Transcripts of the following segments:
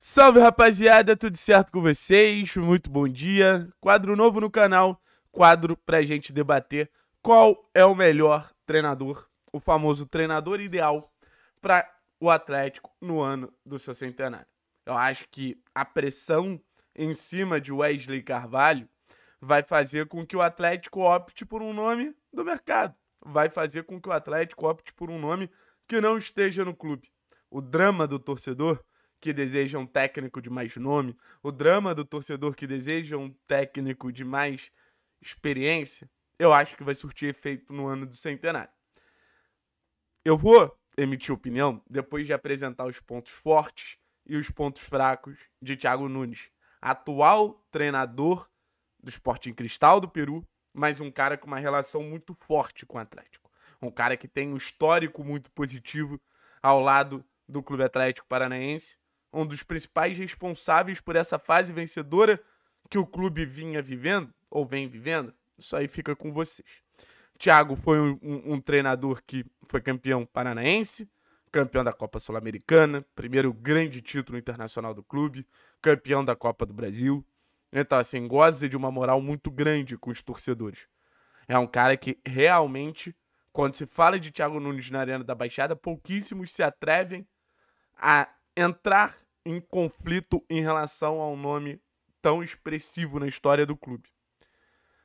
Salve rapaziada, tudo certo com vocês? Muito bom dia. Quadro novo no canal, quadro pra gente debater qual é o melhor treinador, o famoso treinador ideal para o Atlético no ano do seu centenário. Eu acho que a pressão em cima de Wesley Carvalho vai fazer com que o Atlético opte por um nome do mercado. Vai fazer com que o Atlético opte por um nome que não esteja no clube. O drama do torcedor que deseja um técnico de mais nome, o drama do torcedor que deseja um técnico de mais experiência, eu acho que vai surtir efeito no ano do centenário. Eu vou emitir opinião depois de apresentar os pontos fortes e os pontos fracos de Thiago Nunes, atual treinador do Sporting Cristal do Peru, mas um cara com uma relação muito forte com o Atlético. Um cara que tem um histórico muito positivo ao lado do Clube Atlético Paranaense um dos principais responsáveis por essa fase vencedora que o clube vinha vivendo, ou vem vivendo, isso aí fica com vocês. Thiago foi um, um, um treinador que foi campeão paranaense, campeão da Copa Sul-Americana, primeiro grande título internacional do clube, campeão da Copa do Brasil. Então, assim, goza de uma moral muito grande com os torcedores. É um cara que realmente, quando se fala de Thiago Nunes na Arena da Baixada, pouquíssimos se atrevem a entrar em conflito em relação a um nome tão expressivo na história do clube.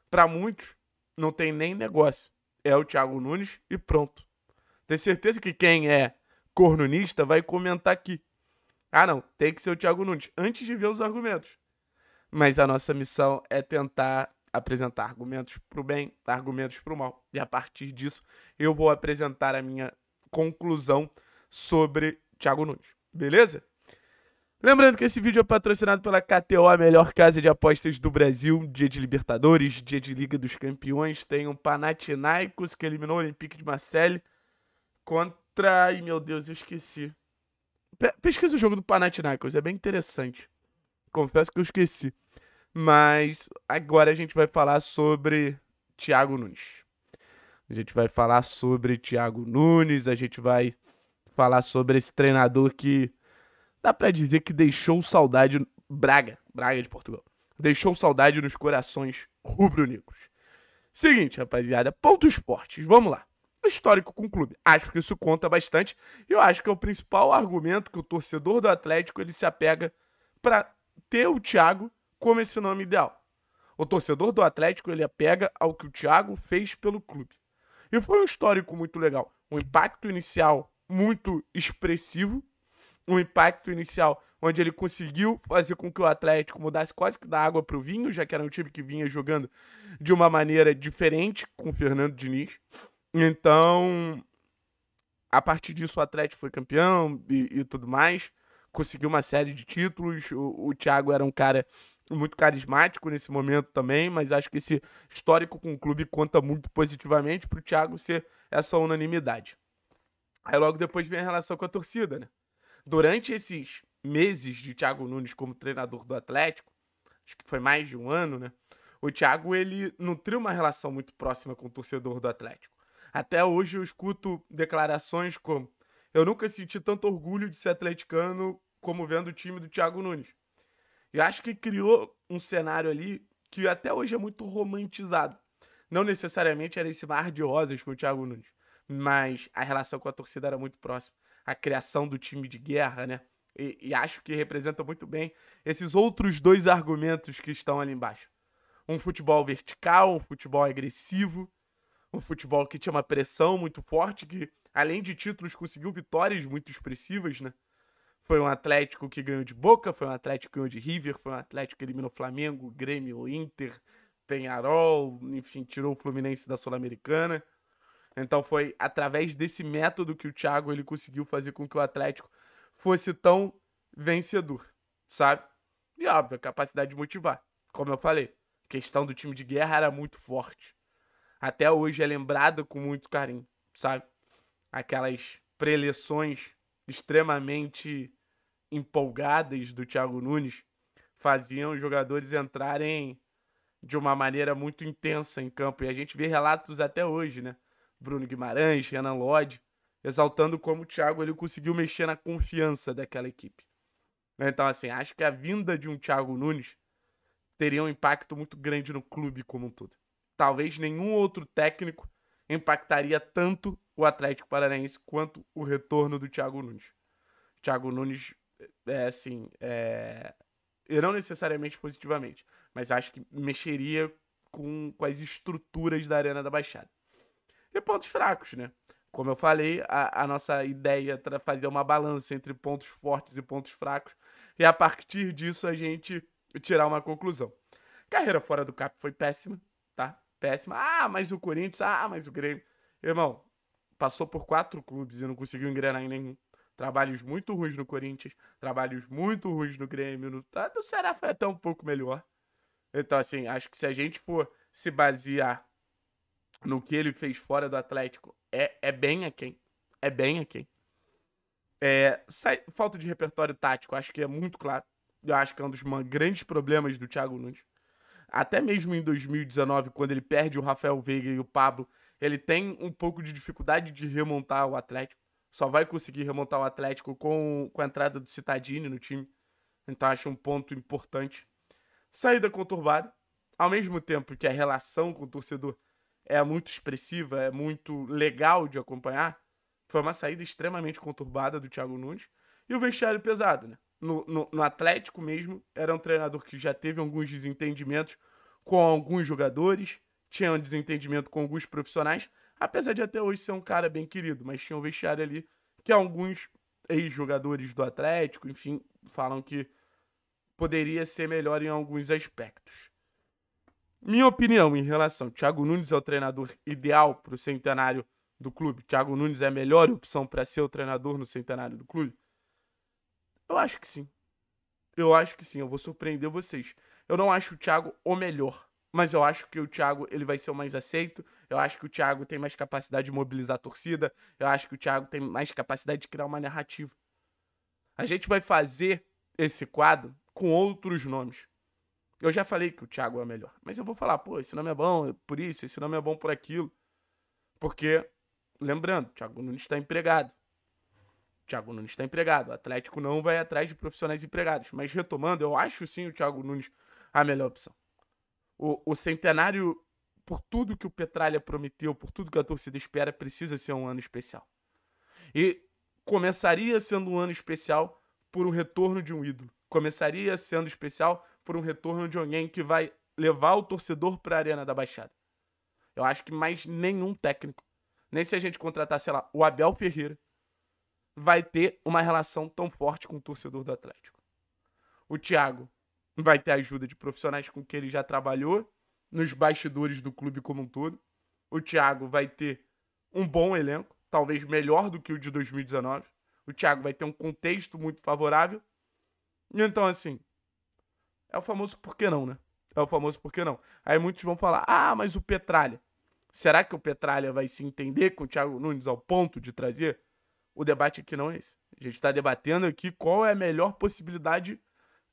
Para muitos, não tem nem negócio. É o Thiago Nunes e pronto. Tenho certeza que quem é cornunista vai comentar aqui. Ah, não, tem que ser o Thiago Nunes, antes de ver os argumentos. Mas a nossa missão é tentar apresentar argumentos para o bem, argumentos para o mal. E a partir disso, eu vou apresentar a minha conclusão sobre Thiago Nunes. Beleza? Lembrando que esse vídeo é patrocinado pela KTO, a melhor casa de apostas do Brasil. Dia de Libertadores, dia de Liga dos Campeões. Tem o um Panathinaikos, que eliminou o Olympique de Marseille. Contra... Ai, meu Deus, eu esqueci. Pe pesquisa o jogo do Panathinaikos, é bem interessante. Confesso que eu esqueci. Mas agora a gente vai falar sobre Thiago Nunes. A gente vai falar sobre Thiago Nunes, a gente vai falar sobre esse treinador que dá para dizer que deixou saudade Braga, Braga de Portugal. Deixou saudade nos corações rubro-negros. Seguinte, rapaziada, pontos fortes, vamos lá. Histórico com o clube. Acho que isso conta bastante. Eu acho que é o principal argumento que o torcedor do Atlético ele se apega para ter o Thiago como esse nome ideal. O torcedor do Atlético ele apega ao que o Thiago fez pelo clube. E foi um histórico muito legal. o impacto inicial muito expressivo. Um impacto inicial onde ele conseguiu fazer com que o Atlético mudasse quase que da água para o vinho, já que era um time que vinha jogando de uma maneira diferente com o Fernando Diniz. Então, a partir disso, o Atlético foi campeão e, e tudo mais. Conseguiu uma série de títulos. O, o Thiago era um cara muito carismático nesse momento também, mas acho que esse histórico com o clube conta muito positivamente para o Thiago ser essa unanimidade. Aí logo depois vem a relação com a torcida, né? Durante esses meses de Thiago Nunes como treinador do Atlético, acho que foi mais de um ano, né? O Thiago, ele nutriu uma relação muito próxima com o torcedor do Atlético. Até hoje eu escuto declarações como: Eu nunca senti tanto orgulho de ser atleticano como vendo o time do Thiago Nunes. E acho que criou um cenário ali que até hoje é muito romantizado. Não necessariamente era esse mar de rosas com o Thiago Nunes mas a relação com a torcida era muito próxima. A criação do time de guerra, né? E, e acho que representa muito bem esses outros dois argumentos que estão ali embaixo. Um futebol vertical, um futebol agressivo, um futebol que tinha uma pressão muito forte, que além de títulos conseguiu vitórias muito expressivas, né? Foi um Atlético que ganhou de Boca, foi um Atlético que ganhou de River, foi um Atlético que eliminou Flamengo, Grêmio, Inter, Penharol, enfim, tirou o Fluminense da Sul-Americana. Então foi através desse método que o Thiago ele conseguiu fazer com que o Atlético fosse tão vencedor, sabe? E óbvio, a capacidade de motivar, como eu falei. A questão do time de guerra era muito forte. Até hoje é lembrada com muito carinho, sabe? Aquelas preleções extremamente empolgadas do Thiago Nunes faziam os jogadores entrarem de uma maneira muito intensa em campo. E a gente vê relatos até hoje, né? Bruno Guimarães, Renan Lodge, exaltando como o Thiago ele conseguiu mexer na confiança daquela equipe. Então, assim, acho que a vinda de um Thiago Nunes teria um impacto muito grande no clube como um todo. Talvez nenhum outro técnico impactaria tanto o Atlético Paranaense quanto o retorno do Thiago Nunes. Thiago Nunes, é assim, é... eu não necessariamente positivamente, mas acho que mexeria com, com as estruturas da Arena da Baixada e pontos fracos, né? Como eu falei, a, a nossa ideia era fazer uma balança entre pontos fortes e pontos fracos, e a partir disso a gente tirar uma conclusão. Carreira fora do CAP foi péssima, tá? Péssima. Ah, mas o Corinthians, ah, mas o Grêmio. Irmão, passou por quatro clubes e não conseguiu engrenar em nenhum. Trabalhos muito ruins no Corinthians, trabalhos muito ruins no Grêmio. No, tá, no Ceará foi até um pouco melhor. Então, assim, acho que se a gente for se basear no que ele fez fora do Atlético é, é bem aquém. É bem aquém. É, falta de repertório tático, acho que é muito claro. Eu acho que é um dos grandes problemas do Thiago Nunes. Até mesmo em 2019, quando ele perde o Rafael Veiga e o Pablo, ele tem um pouco de dificuldade de remontar o Atlético. Só vai conseguir remontar o Atlético com, com a entrada do Citadini no time. Então acho um ponto importante. Saída conturbada, ao mesmo tempo que a relação com o torcedor é muito expressiva, é muito legal de acompanhar. Foi uma saída extremamente conturbada do Thiago Nunes. E o vestiário pesado, né? No, no, no Atlético mesmo, era um treinador que já teve alguns desentendimentos com alguns jogadores, tinha um desentendimento com alguns profissionais, apesar de até hoje ser um cara bem querido, mas tinha um vestiário ali que alguns ex-jogadores do Atlético, enfim, falam que poderia ser melhor em alguns aspectos. Minha opinião em relação, Thiago Nunes é o treinador ideal para o centenário do clube. Thiago Nunes é a melhor opção para ser o treinador no centenário do clube. Eu acho que sim. Eu acho que sim, eu vou surpreender vocês. Eu não acho o Thiago o melhor, mas eu acho que o Thiago ele vai ser o mais aceito. Eu acho que o Thiago tem mais capacidade de mobilizar a torcida. Eu acho que o Thiago tem mais capacidade de criar uma narrativa. A gente vai fazer esse quadro com outros nomes. Eu já falei que o Thiago é o melhor, mas eu vou falar, pô, esse nome é bom por isso, esse nome é bom por aquilo. Porque, lembrando, o Thiago Nunes está empregado. O Thiago Nunes está empregado. O Atlético não vai atrás de profissionais empregados. Mas retomando, eu acho sim o Thiago Nunes a melhor opção. O, o centenário, por tudo que o Petralha prometeu, por tudo que a torcida espera, precisa ser um ano especial. E começaria sendo um ano especial por um retorno de um ídolo. Começaria sendo especial por um retorno de alguém que vai levar o torcedor para a Arena da Baixada. Eu acho que mais nenhum técnico, nem se a gente contratar, sei lá, o Abel Ferreira, vai ter uma relação tão forte com o torcedor do Atlético. O Thiago vai ter a ajuda de profissionais com quem ele já trabalhou nos bastidores do clube como um todo. O Thiago vai ter um bom elenco, talvez melhor do que o de 2019. O Thiago vai ter um contexto muito favorável. Então, assim, é o famoso por que não, né? É o famoso por que não. Aí muitos vão falar: ah, mas o Petralha. Será que o Petralha vai se entender com o Thiago Nunes ao ponto de trazer? O debate aqui não é esse. A gente está debatendo aqui qual é a melhor possibilidade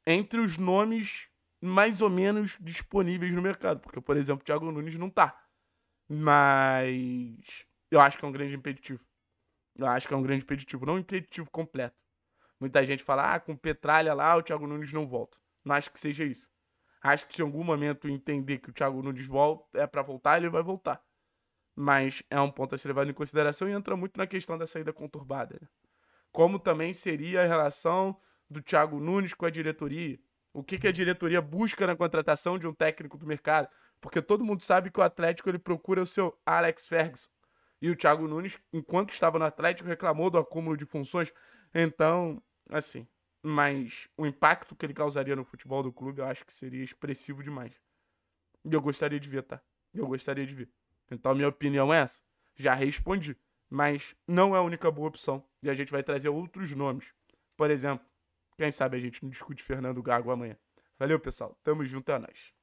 entre os nomes mais ou menos disponíveis no mercado. Porque, por exemplo, o Thiago Nunes não tá. Mas eu acho que é um grande impeditivo. Eu acho que é um grande impeditivo, não um impeditivo completo. Muita gente fala, ah, com Petralha lá, o Thiago Nunes não volta. Não acho que seja isso. Acho que se em algum momento entender que o Thiago Nunes volta, é para voltar, ele vai voltar. Mas é um ponto a ser levado em consideração e entra muito na questão da saída conturbada. Né? Como também seria a relação do Thiago Nunes com a diretoria. O que, que a diretoria busca na contratação de um técnico do mercado? Porque todo mundo sabe que o Atlético ele procura o seu Alex Ferguson. E o Thiago Nunes, enquanto estava no Atlético, reclamou do acúmulo de funções. Então, assim, mas o impacto que ele causaria no futebol do clube eu acho que seria expressivo demais. E eu gostaria de ver, tá? Eu gostaria de ver. Então, minha opinião é essa. Já respondi. Mas não é a única boa opção. E a gente vai trazer outros nomes. Por exemplo, quem sabe a gente não discute Fernando Gago amanhã. Valeu, pessoal. Tamo junto, é nóis.